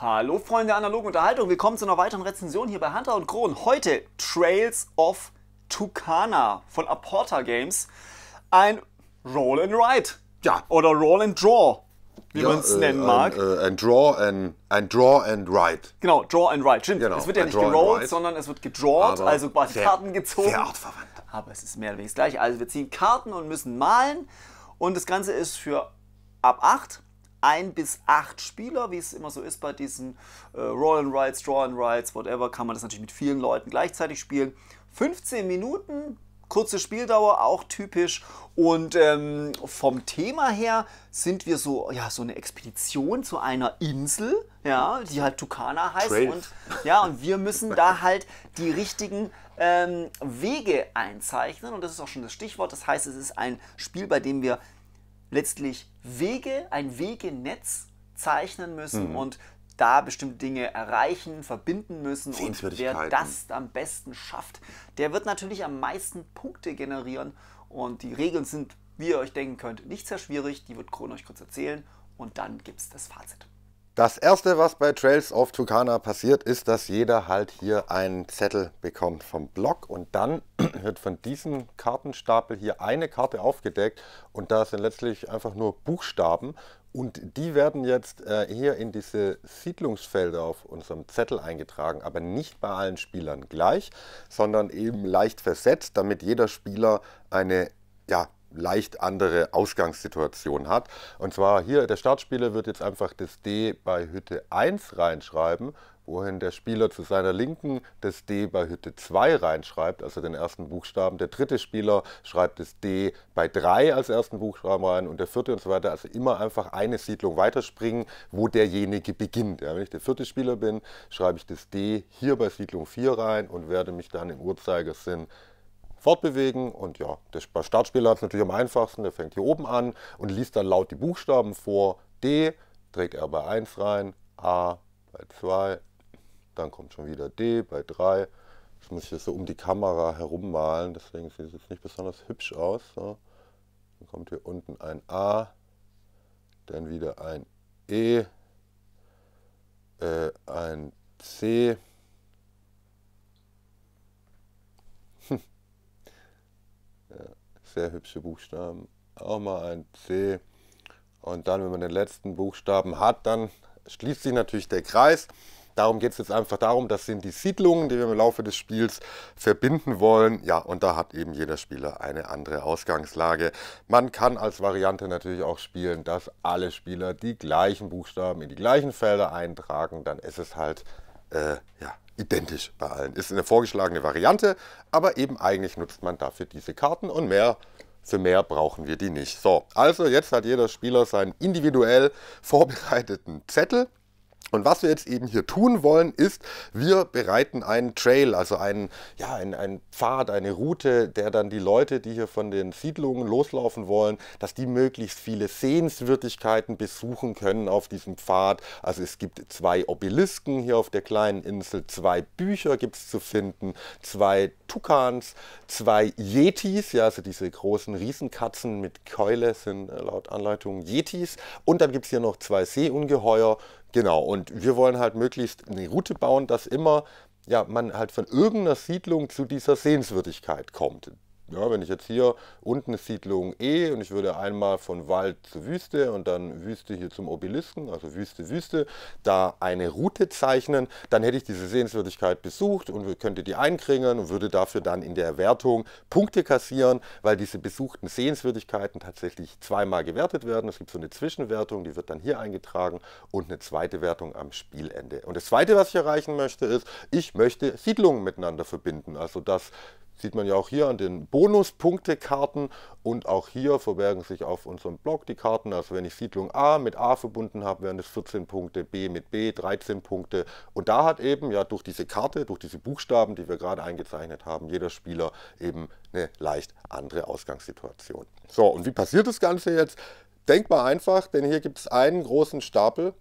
Hallo Freunde der analogen Unterhaltung, willkommen zu einer weiteren Rezension hier bei Hunter und Kron. Heute Trails of Tucana von Aporta Games. Ein Roll and Ride. Ja. Oder Roll and Draw, wie ja, man es äh, nennen mag. Äh, ein, äh, Draw and, ein Draw and Ride. Genau, Draw and Ride. Stimmt, genau, es wird ja nicht gerollt, sondern es wird gedrawt, also quasi sehr, Karten gezogen. Sehr artverwandt. Aber es ist mehr oder weniger gleich. Also wir ziehen Karten und müssen malen. Und das Ganze ist für ab 8 ein bis acht Spieler, wie es immer so ist bei diesen äh, Roll and Rides, Draw and Rides, whatever, kann man das natürlich mit vielen Leuten gleichzeitig spielen. 15 Minuten, kurze Spieldauer, auch typisch. Und ähm, vom Thema her sind wir so, ja, so eine Expedition zu einer Insel, ja, die halt Tukana heißt. Und, ja, und wir müssen da halt die richtigen ähm, Wege einzeichnen. Und das ist auch schon das Stichwort. Das heißt, es ist ein Spiel, bei dem wir letztlich Wege, ein Wegenetz zeichnen müssen mhm. und da bestimmte Dinge erreichen, verbinden müssen. Und wer das am besten schafft, der wird natürlich am meisten Punkte generieren. Und die Regeln sind, wie ihr euch denken könnt, nicht sehr schwierig. Die wird Kron euch kurz erzählen und dann gibt es das Fazit. Das erste, was bei Trails of Tucana passiert, ist, dass jeder halt hier einen Zettel bekommt vom Block und dann wird von diesem Kartenstapel hier eine Karte aufgedeckt und da sind letztlich einfach nur Buchstaben und die werden jetzt äh, hier in diese Siedlungsfelder auf unserem Zettel eingetragen, aber nicht bei allen Spielern gleich, sondern eben leicht versetzt, damit jeder Spieler eine ja, leicht andere Ausgangssituation hat. Und zwar hier, der Startspieler wird jetzt einfach das D bei Hütte 1 reinschreiben, wohin der Spieler zu seiner Linken das D bei Hütte 2 reinschreibt, also den ersten Buchstaben. Der dritte Spieler schreibt das D bei 3 als ersten Buchstaben rein und der vierte und so weiter. Also immer einfach eine Siedlung weiterspringen, wo derjenige beginnt. Ja, wenn ich der vierte Spieler bin, schreibe ich das D hier bei Siedlung 4 rein und werde mich dann im Uhrzeigersinn fortbewegen. Und ja, der Startspieler hat es natürlich am einfachsten. Der fängt hier oben an und liest dann laut die Buchstaben vor. D trägt er bei 1 rein, A bei 2, dann kommt schon wieder D bei 3. Jetzt muss ich das so um die Kamera herummalen, deswegen sieht es jetzt nicht besonders hübsch aus. So. Dann kommt hier unten ein A, dann wieder ein E, äh, ein C sehr hübsche Buchstaben. Auch mal ein C. Und dann, wenn man den letzten Buchstaben hat, dann schließt sich natürlich der Kreis. Darum geht es jetzt einfach darum, das sind die Siedlungen, die wir im Laufe des Spiels verbinden wollen. Ja, und da hat eben jeder Spieler eine andere Ausgangslage. Man kann als Variante natürlich auch spielen, dass alle Spieler die gleichen Buchstaben in die gleichen Felder eintragen. Dann ist es halt äh, ja, identisch bei allen. Ist eine vorgeschlagene Variante, aber eben eigentlich nutzt man dafür diese Karten und mehr für mehr brauchen wir die nicht. So, also jetzt hat jeder Spieler seinen individuell vorbereiteten Zettel und was wir jetzt eben hier tun wollen, ist, wir bereiten einen Trail, also einen, ja, einen, einen Pfad, eine Route, der dann die Leute, die hier von den Siedlungen loslaufen wollen, dass die möglichst viele Sehenswürdigkeiten besuchen können auf diesem Pfad. Also es gibt zwei Obelisken hier auf der kleinen Insel, zwei Bücher gibt es zu finden, zwei Tukans, zwei Yetis, ja, also diese großen Riesenkatzen mit Keule sind laut Anleitung Yetis. Und dann gibt es hier noch zwei Seeungeheuer, Genau, und wir wollen halt möglichst eine Route bauen, dass immer ja, man halt von irgendeiner Siedlung zu dieser Sehenswürdigkeit kommt. Ja, wenn ich jetzt hier unten Siedlung E und ich würde einmal von Wald zu Wüste und dann Wüste hier zum Obelisken, also Wüste, Wüste, da eine Route zeichnen, dann hätte ich diese Sehenswürdigkeit besucht und könnte die einkringen und würde dafür dann in der Wertung Punkte kassieren, weil diese besuchten Sehenswürdigkeiten tatsächlich zweimal gewertet werden. Es gibt so eine Zwischenwertung, die wird dann hier eingetragen und eine zweite Wertung am Spielende. Und das Zweite, was ich erreichen möchte, ist, ich möchte Siedlungen miteinander verbinden, also dass Sieht man ja auch hier an den Bonuspunktekarten und auch hier verbergen sich auf unserem Blog die Karten. Also wenn ich Siedlung A mit A verbunden habe, wären es 14 Punkte, B mit B 13 Punkte. Und da hat eben ja durch diese Karte, durch diese Buchstaben, die wir gerade eingezeichnet haben, jeder Spieler eben eine leicht andere Ausgangssituation. So, und wie passiert das Ganze jetzt? Denkbar einfach, denn hier gibt es einen großen Stapel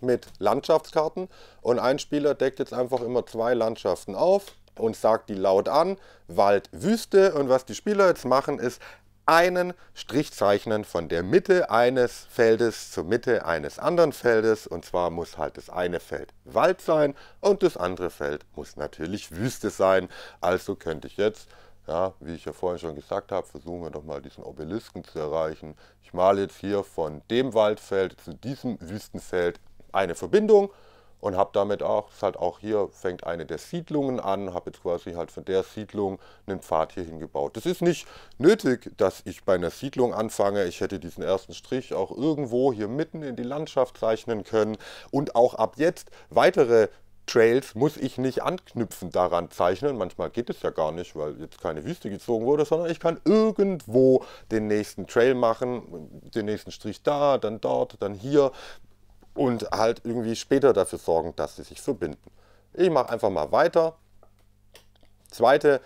mit Landschaftskarten und ein Spieler deckt jetzt einfach immer zwei Landschaften auf und sagt die laut an, Wald, Wüste und was die Spieler jetzt machen ist einen Strich zeichnen von der Mitte eines Feldes zur Mitte eines anderen Feldes und zwar muss halt das eine Feld Wald sein und das andere Feld muss natürlich Wüste sein. Also könnte ich jetzt ja, wie ich ja vorhin schon gesagt habe, versuchen wir doch mal diesen Obelisken zu erreichen. Ich male jetzt hier von dem Waldfeld zu diesem Wüstenfeld eine Verbindung und habe damit auch, ist halt auch hier fängt eine der Siedlungen an, habe jetzt quasi halt von der Siedlung einen Pfad hier hingebaut. Das ist nicht nötig, dass ich bei einer Siedlung anfange. Ich hätte diesen ersten Strich auch irgendwo hier mitten in die Landschaft zeichnen können und auch ab jetzt weitere Trails muss ich nicht anknüpfen daran zeichnen. Manchmal geht es ja gar nicht, weil jetzt keine Wüste gezogen wurde, sondern ich kann irgendwo den nächsten Trail machen, den nächsten Strich da, dann dort, dann hier und halt irgendwie später dafür sorgen, dass sie sich verbinden. Ich mache einfach mal weiter. Zweite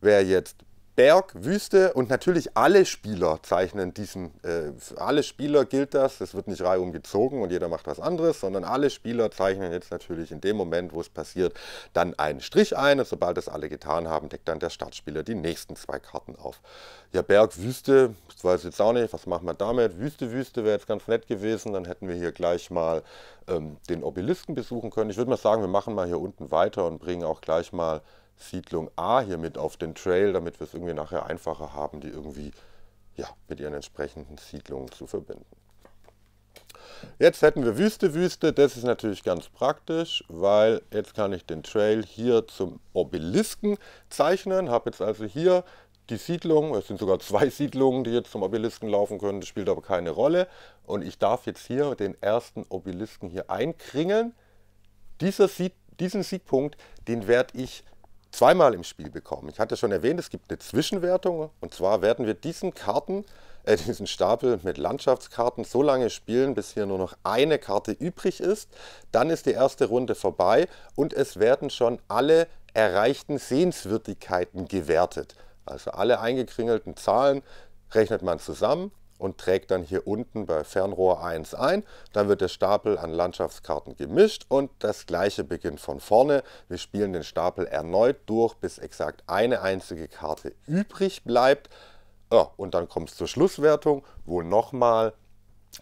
wäre jetzt Berg, Wüste und natürlich alle Spieler zeichnen diesen, äh, alle Spieler gilt das, es wird nicht reihum gezogen und jeder macht was anderes, sondern alle Spieler zeichnen jetzt natürlich in dem Moment, wo es passiert, dann einen Strich ein und sobald das alle getan haben, deckt dann der Startspieler die nächsten zwei Karten auf. Ja, Berg, Wüste, ich weiß jetzt auch nicht, was machen wir damit? Wüste, Wüste wäre jetzt ganz nett gewesen, dann hätten wir hier gleich mal ähm, den Obelisken besuchen können. Ich würde mal sagen, wir machen mal hier unten weiter und bringen auch gleich mal Siedlung A hier mit auf den Trail, damit wir es irgendwie nachher einfacher haben, die irgendwie ja, mit ihren entsprechenden Siedlungen zu verbinden. Jetzt hätten wir Wüste, Wüste, das ist natürlich ganz praktisch, weil jetzt kann ich den Trail hier zum Obelisken zeichnen, habe jetzt also hier die Siedlung, es sind sogar zwei Siedlungen, die jetzt zum Obelisken laufen können, das spielt aber keine Rolle und ich darf jetzt hier den ersten Obelisken hier einkringeln. Dieser Sied, diesen Siegpunkt, den werde ich zweimal im Spiel bekommen. Ich hatte schon erwähnt, es gibt eine Zwischenwertung und zwar werden wir diesen Karten, äh, diesen Stapel mit Landschaftskarten so lange spielen, bis hier nur noch eine Karte übrig ist. Dann ist die erste Runde vorbei und es werden schon alle erreichten Sehenswürdigkeiten gewertet. Also alle eingekringelten Zahlen rechnet man zusammen und trägt dann hier unten bei Fernrohr 1 ein. Dann wird der Stapel an Landschaftskarten gemischt und das gleiche beginnt von vorne. Wir spielen den Stapel erneut durch, bis exakt eine einzige Karte übrig bleibt. Ja, und dann kommt es zur Schlusswertung, wo nochmal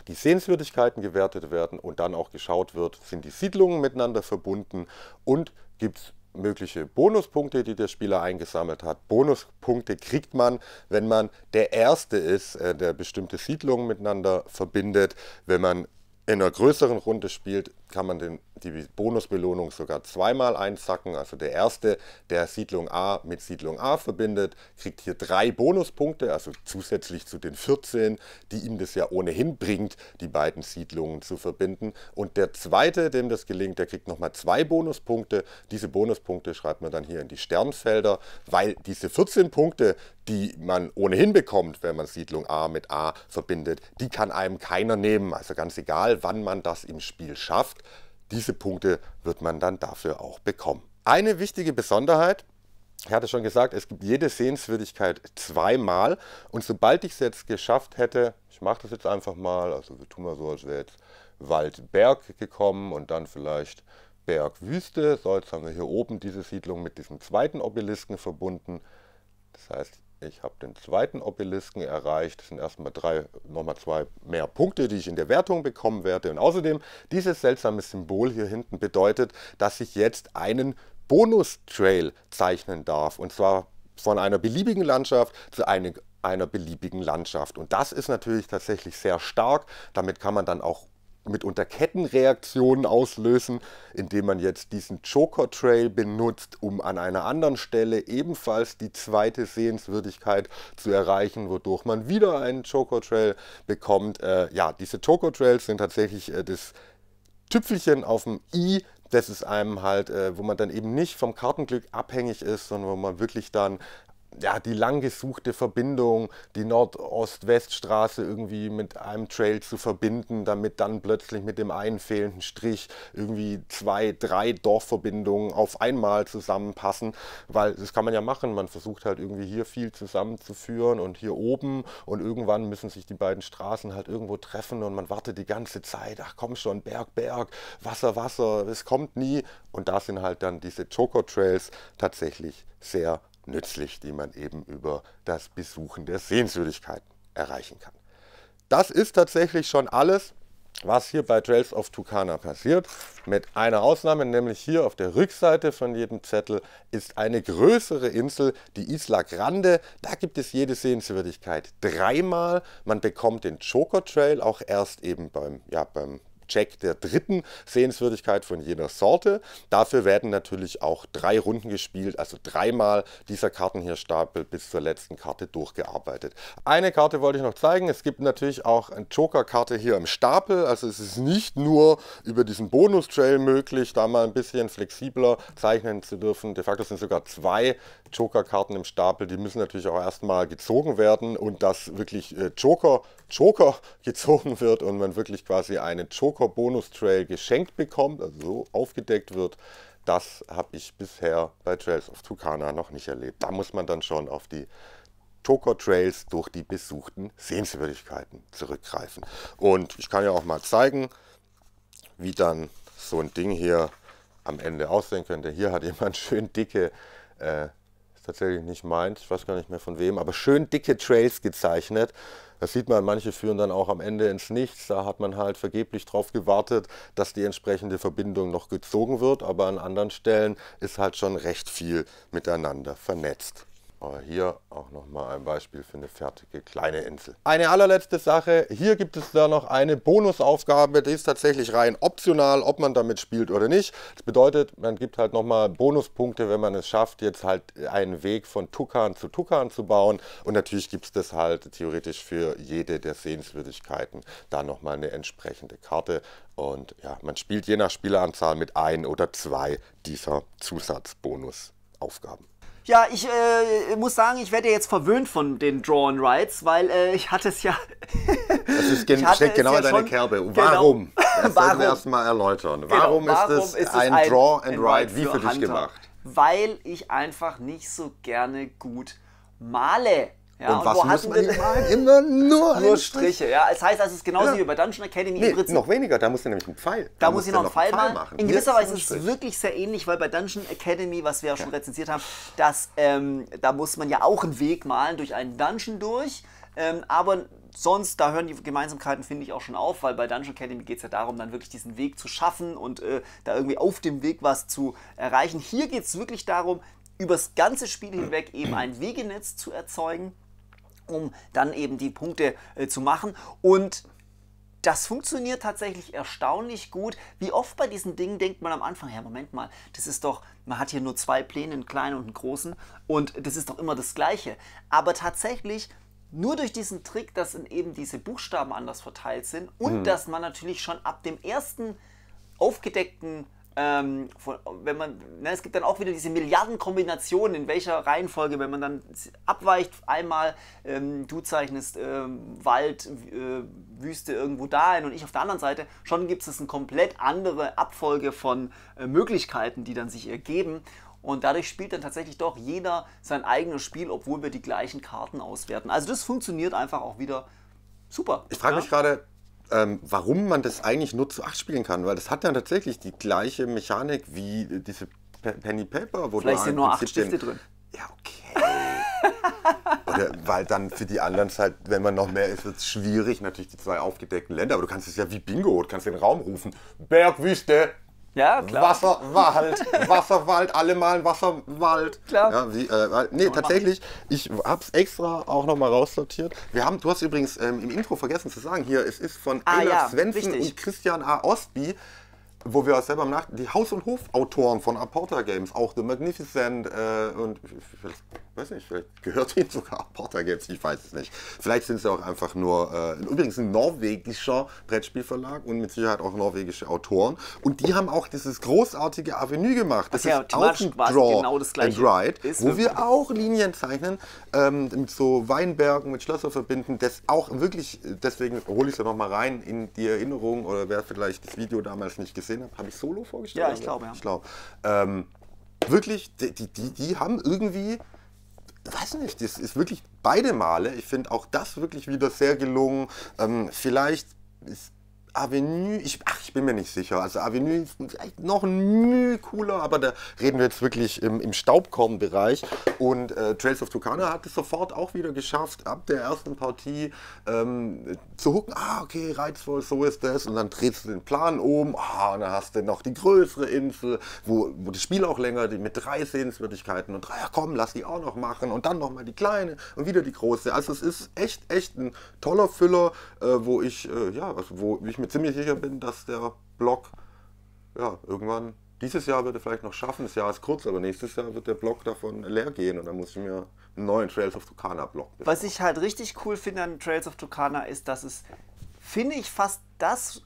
die Sehenswürdigkeiten gewertet werden und dann auch geschaut wird, sind die Siedlungen miteinander verbunden und gibt es mögliche Bonuspunkte, die der Spieler eingesammelt hat. Bonuspunkte kriegt man, wenn man der Erste ist, äh, der bestimmte Siedlungen miteinander verbindet. Wenn man in einer größeren Runde spielt, kann man den die Bonusbelohnung sogar zweimal einsacken. Also der erste, der Siedlung A mit Siedlung A verbindet, kriegt hier drei Bonuspunkte, also zusätzlich zu den 14, die ihm das ja ohnehin bringt, die beiden Siedlungen zu verbinden. Und der zweite, dem das gelingt, der kriegt nochmal zwei Bonuspunkte. Diese Bonuspunkte schreibt man dann hier in die Sternfelder, weil diese 14 Punkte, die man ohnehin bekommt, wenn man Siedlung A mit A verbindet, die kann einem keiner nehmen. Also ganz egal, wann man das im Spiel schafft, diese Punkte wird man dann dafür auch bekommen. Eine wichtige Besonderheit, ich hatte schon gesagt, es gibt jede Sehenswürdigkeit zweimal und sobald ich es jetzt geschafft hätte, ich mache das jetzt einfach mal, also wir tun mal so, als wäre jetzt Waldberg gekommen und dann vielleicht Bergwüste. So, jetzt haben wir hier oben diese Siedlung mit diesem zweiten Obelisken verbunden. Das heißt, ich habe den zweiten Obelisken erreicht. Das sind erstmal drei, nochmal zwei mehr Punkte, die ich in der Wertung bekommen werde. Und außerdem, dieses seltsame Symbol hier hinten bedeutet, dass ich jetzt einen Bonus-Trail zeichnen darf. Und zwar von einer beliebigen Landschaft zu einer einer beliebigen Landschaft. Und das ist natürlich tatsächlich sehr stark. Damit kann man dann auch mitunter Kettenreaktionen auslösen, indem man jetzt diesen Joker Trail benutzt, um an einer anderen Stelle ebenfalls die zweite Sehenswürdigkeit zu erreichen, wodurch man wieder einen Joker Trail bekommt. Äh, ja, diese Joker Trails sind tatsächlich äh, das Tüpfelchen auf dem i das ist einem halt, äh, wo man dann eben nicht vom Kartenglück abhängig ist, sondern wo man wirklich dann ja, die lang gesuchte Verbindung, die nord ost west straße irgendwie mit einem Trail zu verbinden, damit dann plötzlich mit dem einen fehlenden Strich irgendwie zwei, drei Dorfverbindungen auf einmal zusammenpassen, weil das kann man ja machen. Man versucht halt irgendwie hier viel zusammenzuführen und hier oben und irgendwann müssen sich die beiden Straßen halt irgendwo treffen und man wartet die ganze Zeit. Ach komm schon, Berg, Berg, Wasser, Wasser, es kommt nie. Und da sind halt dann diese Joker-Trails tatsächlich sehr nützlich, die man eben über das Besuchen der Sehenswürdigkeiten erreichen kann. Das ist tatsächlich schon alles, was hier bei Trails of Tucana passiert. Mit einer Ausnahme, nämlich hier auf der Rückseite von jedem Zettel ist eine größere Insel, die Isla Grande. Da gibt es jede Sehenswürdigkeit dreimal. Man bekommt den Joker Trail auch erst eben beim, ja, beim Jack der dritten Sehenswürdigkeit von jeder Sorte. Dafür werden natürlich auch drei Runden gespielt, also dreimal dieser Karten hier Kartenhirstapel bis zur letzten Karte durchgearbeitet. Eine Karte wollte ich noch zeigen. Es gibt natürlich auch eine Joker-Karte hier im Stapel. Also es ist nicht nur über diesen Bonus-Trail möglich, da mal ein bisschen flexibler zeichnen zu dürfen. De facto sind sogar zwei Joker-Karten im Stapel. Die müssen natürlich auch erstmal gezogen werden und dass wirklich äh, Joker, Joker gezogen wird und man wirklich quasi einen Joker Bonus Trail geschenkt bekommt, also so aufgedeckt wird, das habe ich bisher bei Trails of Tucana noch nicht erlebt. Da muss man dann schon auf die Toco Trails durch die besuchten Sehenswürdigkeiten zurückgreifen. Und ich kann ja auch mal zeigen, wie dann so ein Ding hier am Ende aussehen könnte. Hier hat jemand schön dicke, äh, ist tatsächlich nicht meins, ich weiß gar nicht mehr von wem, aber schön dicke Trails gezeichnet. Das sieht man, manche führen dann auch am Ende ins Nichts. Da hat man halt vergeblich darauf gewartet, dass die entsprechende Verbindung noch gezogen wird. Aber an anderen Stellen ist halt schon recht viel miteinander vernetzt. Aber hier auch nochmal ein Beispiel für eine fertige kleine Insel. Eine allerletzte Sache, hier gibt es da noch eine Bonusaufgabe, die ist tatsächlich rein optional, ob man damit spielt oder nicht. Das bedeutet, man gibt halt nochmal Bonuspunkte, wenn man es schafft, jetzt halt einen Weg von Tukan zu Tukan zu bauen. Und natürlich gibt es das halt theoretisch für jede der Sehenswürdigkeiten da nochmal eine entsprechende Karte. Und ja, man spielt je nach Spieleranzahl mit ein oder zwei dieser Zusatzbonusaufgaben. Ja, ich äh, muss sagen, ich werde jetzt verwöhnt von den Drawn Rights, weil äh, ich hatte es ja. das ist gen steckt genau in ja deine Kerbe. Genau. Warum? Genau. Das sollten wir erstmal erläutern. Warum, genau. warum ist, es ist, es ein, ein Draw and Write wie für, für dich Hunter? gemacht? Weil ich einfach nicht so gerne gut male. Ja, und, und was muss man malen? Immer nur Nur Striche, Strich. ja. Das heißt, das ist genauso ja. wie bei Dungeon Academy nee, im Prinzip. Noch weniger, da muss du nämlich einen Pfeil. Da, da muss ich noch einen Pfeil, Pfeil machen. In gewisser Weise ist es wirklich sehr ähnlich, weil bei Dungeon Academy, was wir ja schon rezensiert haben, dass, ähm, da muss man ja auch einen Weg malen durch einen Dungeon durch. Ähm, aber sonst, da hören die Gemeinsamkeiten, finde ich, auch schon auf, weil bei Dungeon Academy geht es ja darum, dann wirklich diesen Weg zu schaffen und äh, da irgendwie auf dem Weg was zu erreichen. Hier geht es wirklich darum, über das ganze Spiel hinweg eben ein Wegenetz zu erzeugen um dann eben die Punkte äh, zu machen. Und das funktioniert tatsächlich erstaunlich gut. Wie oft bei diesen Dingen denkt man am Anfang, ja, Moment mal, das ist doch, man hat hier nur zwei Pläne, einen kleinen und einen großen, und das ist doch immer das Gleiche. Aber tatsächlich nur durch diesen Trick, dass eben diese Buchstaben anders verteilt sind und mhm. dass man natürlich schon ab dem ersten aufgedeckten ähm, von, wenn man, na, ne, es gibt dann auch wieder diese Milliardenkombinationen, in welcher Reihenfolge, wenn man dann abweicht, einmal ähm, du zeichnest ähm, Wald, äh, Wüste irgendwo dahin und ich auf der anderen Seite, schon gibt es eine komplett andere Abfolge von äh, Möglichkeiten, die dann sich ergeben. Und dadurch spielt dann tatsächlich doch jeder sein eigenes Spiel, obwohl wir die gleichen Karten auswerten. Also das funktioniert einfach auch wieder super. Ich frage ja? mich gerade, ähm, warum man das eigentlich nur zu acht spielen kann, weil das hat dann tatsächlich die gleiche Mechanik wie äh, diese Pe Penny Paper, wo Vielleicht sind nur acht Stifte drin. Ja, okay. Oder, weil dann für die anderen ist halt, wenn man noch mehr ist, wird es schwierig, natürlich die zwei aufgedeckten Länder. Aber du kannst es ja wie Bingo, du kannst den Raum rufen. Bergwüste, ja, klar. Wasserwald, Wasserwald, alle mal Wasserwald. Klar. Ja, wie, äh, nee, tatsächlich, ich habe es extra auch nochmal raussortiert. Wir haben, du hast übrigens ähm, im Intro vergessen zu sagen, hier, es ist von ah, ja, Svensson und Christian A. Ostby, wo wir selber nach, die Haus- und Hofautoren von Aporta Games, auch The Magnificent äh, und weiß nicht, vielleicht gehört ihnen sogar Apartheid jetzt, ich weiß es nicht. Vielleicht sind es ja auch einfach nur, äh, übrigens ein norwegischer Brettspielverlag und mit Sicherheit auch norwegische Autoren. Und die haben auch dieses großartige Avenue gemacht. Das ist ja, ist auch ein Draw genau das gleiche and Ride, wo wir auch Linien zeichnen, ähm, mit so Weinbergen, mit Schlösser verbinden. Das auch wirklich, äh, deswegen hole ich es ja nochmal rein in die Erinnerung oder wer vielleicht das Video damals nicht gesehen hat. Habe ich Solo vorgestellt? Ja, ich glaube, ja. Ich glaube. Ähm, wirklich, die, die, die haben irgendwie weiß nicht, das ist wirklich beide Male. Ich finde auch das wirklich wieder sehr gelungen. Ähm, vielleicht ist Avenue, ich, ach, ich bin mir nicht sicher. Also Avenue ist vielleicht noch ein Mühe cooler, aber da reden wir jetzt wirklich im, im staubkorn Und äh, Trails of Tucana hat es sofort auch wieder geschafft, ab der ersten Partie ähm, zu hucken, ah, okay, reizvoll, so ist das. Und dann drehst du den Plan um, ah, und dann hast du noch die größere Insel, wo, wo das Spiel auch länger, die mit drei Sehenswürdigkeiten und drei, ach komm, lass die auch noch machen und dann nochmal die kleine und wieder die große. Also es ist echt, echt ein toller Füller, äh, wo ich, äh, ja, also wo ich mir ziemlich sicher bin, dass der Blog ja, irgendwann dieses Jahr wird er vielleicht noch schaffen. Das Jahr ist kurz, aber nächstes Jahr wird der Blog davon leer gehen und dann muss ich mir einen neuen Trails of Tucana Blog Besorgen. Was ich halt richtig cool finde an Trails of Tucana ist, dass es, finde ich, fast das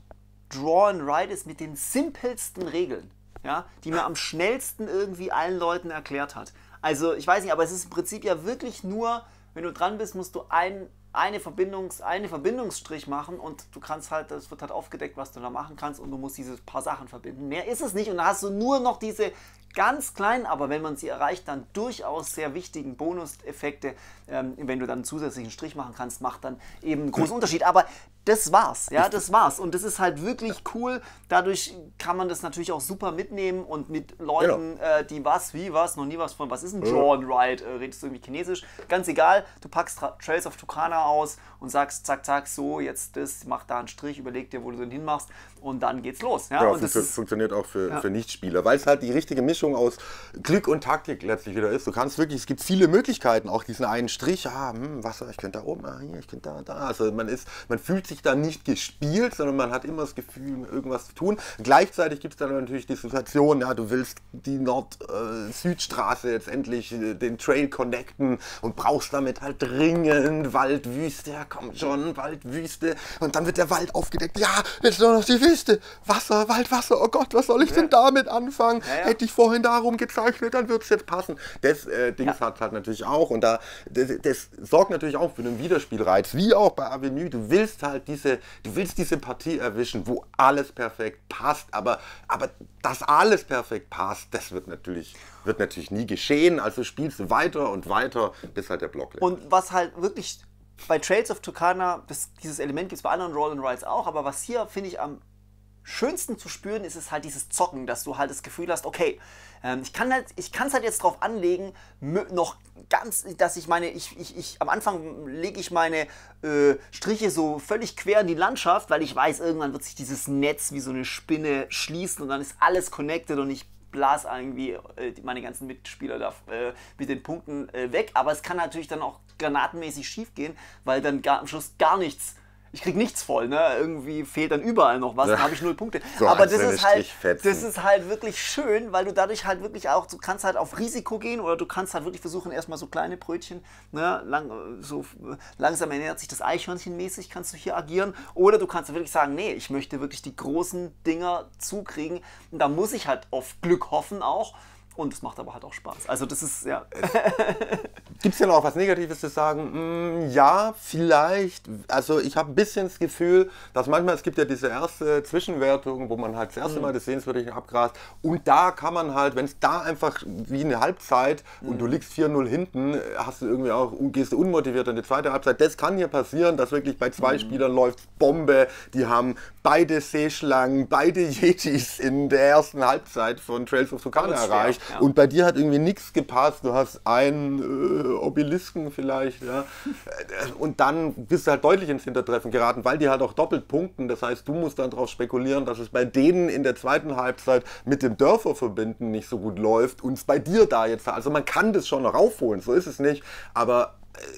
Draw and Ride ist mit den simpelsten Regeln, ja, die man am schnellsten irgendwie allen Leuten erklärt hat. Also ich weiß nicht, aber es ist im Prinzip ja wirklich nur, wenn du dran bist, musst du einen eine, Verbindungs-, eine Verbindungsstrich machen und du kannst halt, es wird halt aufgedeckt, was du da machen kannst und du musst diese paar Sachen verbinden. Mehr ist es nicht und dann hast du nur noch diese ganz kleinen, aber wenn man sie erreicht, dann durchaus sehr wichtigen Bonuseffekte, ähm, wenn du dann einen zusätzlichen Strich machen kannst, macht dann eben einen großen Unterschied. Aber das war's, ja, das war's. Und das ist halt wirklich cool. Dadurch kann man das natürlich auch super mitnehmen und mit Leuten, genau. äh, die was, wie was, noch nie was von, was ist ein Draw and Ride, äh, redest du irgendwie Chinesisch, ganz egal, du packst Tra Trails of Tucana aus und sagst, zack, zack, so, jetzt das, mach da einen Strich, überleg dir, wo du den hinmachst und dann geht's los. Ja, ja und das funktioniert auch für, ja. für Nichtspieler, weil es halt die richtige Mischung aus Glück und Taktik letztlich wieder ist. Du kannst wirklich, es gibt viele Möglichkeiten, auch diesen einen Strich, ah, hm, Wasser, ich könnte da oben, ah, hier, ich könnte da, da. Also man ist, man fühlt sich da nicht gespielt, sondern man hat immer das Gefühl, irgendwas zu tun. Gleichzeitig gibt es dann natürlich die Situation, ja, du willst die Nord-Süd-Straße äh, jetzt endlich äh, den Trail connecten und brauchst damit halt dringend Waldwüste, ja komm schon, Waldwüste. Und dann wird der Wald aufgedeckt, ja, jetzt nur noch die Wüste. Liste. Wasser, Waldwasser, oh Gott, was soll ich ja. denn damit anfangen? Ja, ja. Hätte ich vorhin darum gezeichnet, dann würde es jetzt passen. Das äh, Dings hat halt natürlich auch und da, das, das, sorgt natürlich auch für einen Wiederspielreiz, wie auch bei Avenue. Du willst halt diese, du willst diese Partie erwischen, wo alles perfekt passt, aber, aber dass alles perfekt passt, das wird natürlich, wird natürlich nie geschehen. Also spielst du weiter und weiter, bis halt der Block leer. Und was halt wirklich bei Trails of Turkana, das, dieses Element gibt es bei anderen Roll and Rides auch, aber was hier, finde ich, am schönsten zu spüren ist es halt dieses Zocken, dass du halt das Gefühl hast, okay, ähm, ich kann es halt, halt jetzt drauf anlegen, noch ganz, dass ich meine, ich, ich, ich am Anfang lege ich meine äh, Striche so völlig quer in die Landschaft, weil ich weiß, irgendwann wird sich dieses Netz wie so eine Spinne schließen und dann ist alles connected und ich blas irgendwie äh, meine ganzen Mitspieler da, äh, mit den Punkten äh, weg. Aber es kann natürlich dann auch granatenmäßig schief gehen, weil dann gar, am Schluss gar nichts ich krieg nichts voll, ne? Irgendwie fehlt dann überall noch was, dann habe ich null Punkte. So aber das ist halt, das ist halt wirklich schön, weil du dadurch halt wirklich auch, du kannst halt auf Risiko gehen oder du kannst halt wirklich versuchen, erstmal so kleine Brötchen, ne? Lang, so langsam ernährt sich das Eichhörnchen mäßig, kannst du hier agieren. Oder du kannst wirklich sagen, nee, ich möchte wirklich die großen Dinger zukriegen. Und da muss ich halt auf Glück hoffen auch. Und es macht aber halt auch Spaß. Also das ist, ja. Gibt es denn auch was Negatives zu sagen? Mm, ja, vielleicht. Also ich habe ein bisschen das Gefühl, dass manchmal, es gibt ja diese erste Zwischenwertung, wo man halt das erste mhm. Mal das Sehenswürdige abgrast. Und da kann man halt, wenn es da einfach wie eine Halbzeit und du mhm. liegst 4-0 hinten, hast du irgendwie auch, gehst du unmotiviert in die zweite Halbzeit. Das kann hier passieren, dass wirklich bei zwei mhm. Spielern läuft Bombe. Die haben beide Seeschlangen, beide Yetis in der ersten Halbzeit von Trails of Tucana erreicht. Ja. Und bei dir hat irgendwie nichts gepasst. Du hast ein... Äh, Obelisken vielleicht. Ja. Und dann bist du halt deutlich ins Hintertreffen geraten, weil die halt auch doppelt punkten. Das heißt, du musst dann darauf spekulieren, dass es bei denen in der zweiten Halbzeit mit dem Dörfer verbinden nicht so gut läuft und es bei dir da jetzt. Also man kann das schon noch raufholen, so ist es nicht. Aber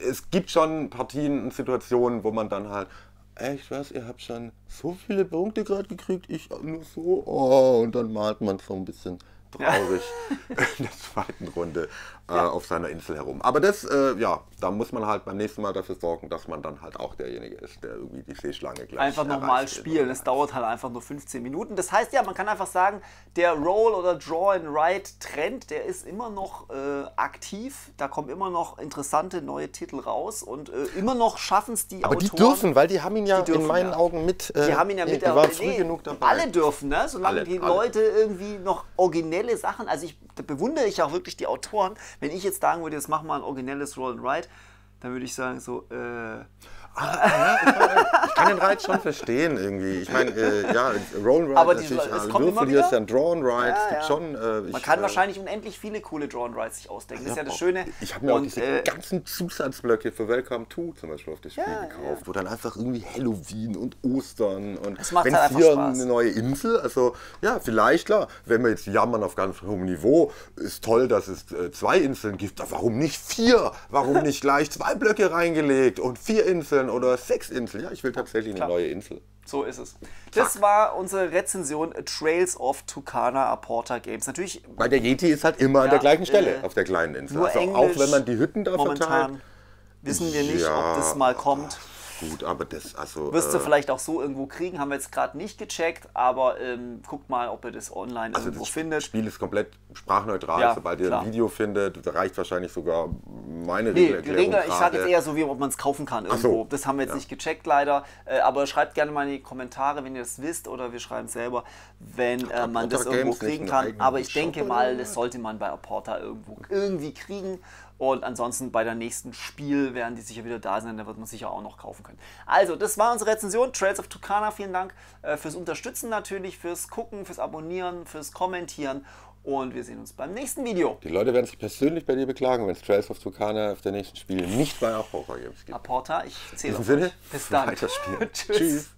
es gibt schon Partien und Situationen, wo man dann halt echt was, ihr habt schon so viele Punkte gerade gekriegt, ich nur so, oh, und dann malt man so ein bisschen traurig ja. in der zweiten Runde äh, auf seiner Insel herum. Aber das, äh, ja, da muss man halt beim nächsten Mal dafür sorgen, dass man dann halt auch derjenige ist, der irgendwie die Seeschlange gleich Einfach nochmal spielen. Es dauert halt einfach nur 15 Minuten. Das heißt ja, man kann einfach sagen, der Roll- oder Draw-and-Write-Trend, der ist immer noch äh, aktiv. Da kommen immer noch interessante neue Titel raus und äh, immer noch schaffen es die Aber Autoren. die dürfen, weil die haben ihn ja dürfen, in meinen ja. Augen mit. Äh, die haben ihn ja mit. Die waren früh nee, genug dabei. Alle dürfen, ne? solange alle, die alle. Leute irgendwie noch originelle Sachen, also ich bewundere ich auch wirklich die Autoren, wenn ich jetzt sagen würde, jetzt mach mal ein originelles Roll and Ride, dann würde ich sagen so, äh, ich kann den Ride schon verstehen irgendwie. Ich meine, äh, ja, Roll Ride aber natürlich, die, äh, es kommt immer wieder. Ist ja ein Drawn Ride. Ja, ja. Schon, äh, ich, Man kann äh, wahrscheinlich unendlich viele coole Drawn Rides sich ausdenken. Das ist ja das Schöne. Ich habe mir und, auch diese äh, ganzen Zusatzblöcke für Welcome to zum Beispiel auf das Spiel gekauft, wo dann einfach irgendwie Halloween und Ostern und wenn halt hier Spaß. eine neue Insel. Also ja, vielleicht klar, wenn wir jetzt jammern auf ganz hohem Niveau, ist toll, dass es äh, zwei Inseln gibt. Warum nicht vier? Warum nicht gleich zwei Blöcke reingelegt und vier Inseln? Inseln oder Inseln. Ja, ich will tatsächlich Klar. eine neue Insel. So ist es. Das war unsere Rezension Trails of Tucana Aporta Games. Natürlich. Weil der Yeti ist halt immer ja, an der gleichen Stelle äh, auf der kleinen Insel. Nur also Englisch, auch wenn man die Hütten da momentan verteilt. Wissen wir nicht, ja. ob das mal kommt gut, aber das, also. Wirst du äh, vielleicht auch so irgendwo kriegen, haben wir jetzt gerade nicht gecheckt, aber ähm, guckt mal, ob ihr das online also irgendwo das findet. Das Spiel ist komplett sprachneutral, ja, sobald klar. ihr ein Video findet, reicht wahrscheinlich sogar meine nee, Regelerklärung. Regler, ich sage jetzt eher so, wie ob man es kaufen kann irgendwo. So. Das haben wir jetzt ja. nicht gecheckt, leider. Äh, aber schreibt gerne mal in die Kommentare, wenn ihr das wisst oder wir schreiben selber, wenn äh, man das irgendwo Games kriegen kann. Aber ich Shop denke mal, das sollte man bei Aporta irgendwo irgendwie kriegen. Und ansonsten bei der nächsten Spiel werden die sicher wieder da sein, da wird man sicher auch noch kaufen können. Also, das war unsere Rezension. Trails of Tucana, vielen Dank äh, fürs Unterstützen natürlich, fürs Gucken, fürs Abonnieren, fürs Kommentieren. Und wir sehen uns beim nächsten Video. Die Leute werden sich persönlich bei dir beklagen, wenn es Trails of Tucana auf der nächsten Spiel nicht bei Aporta Games gibt. Aporta, ich zähle auf Sinne, Bis dann. Weiterspielen. Tschüss. Tschüss.